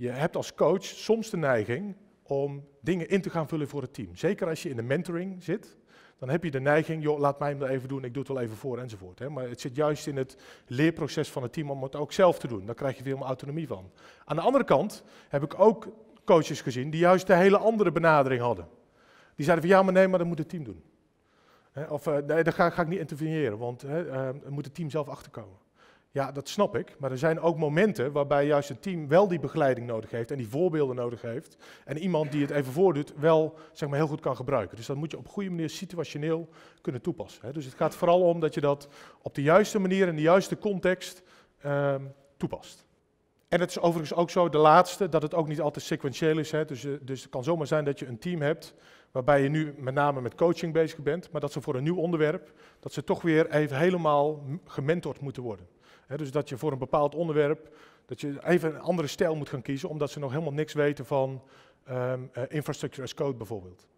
Je hebt als coach soms de neiging om dingen in te gaan vullen voor het team. Zeker als je in de mentoring zit, dan heb je de neiging, joh, laat mij hem er even doen, ik doe het wel even voor enzovoort. Hè. Maar het zit juist in het leerproces van het team om het ook zelf te doen. Daar krijg je veel meer autonomie van. Aan de andere kant heb ik ook coaches gezien die juist een hele andere benadering hadden. Die zeiden van ja, maar nee, maar dat moet het team doen. Of eh, nee, daar ga, ik niet interveneren, want hè, eh, moet het team zelf achterkomen. Ja, dat snap ik. Maar er zijn ook momenten waarbij juist een team wel die begeleiding nodig heeft en die voorbeelden nodig heeft. En iemand die het even voordoet, wel zeg maar, heel goed kan gebruiken. Dus dat moet je op een goede manier situationeel kunnen toepassen. Dus het gaat vooral om dat je dat op de juiste manier en de juiste context ehm, toepast. En het is overigens ook zo, de laatste, dat het ook niet altijd sequentieel is. Hè? Dus, eh, dus het kan zomaar zijn dat je een team hebt waarbij je nu met name met coaching bezig bent, maar dat ze voor een nieuw onderwerp, dat ze toch weer even helemaal gementord moeten worden dus dat je voor een bepaald onderwerp, dat je even een andere stijl moet gaan kiezen, omdat ze nog helemaal niks weten van ehm, eh, infrastructure as code bijvoorbeeld.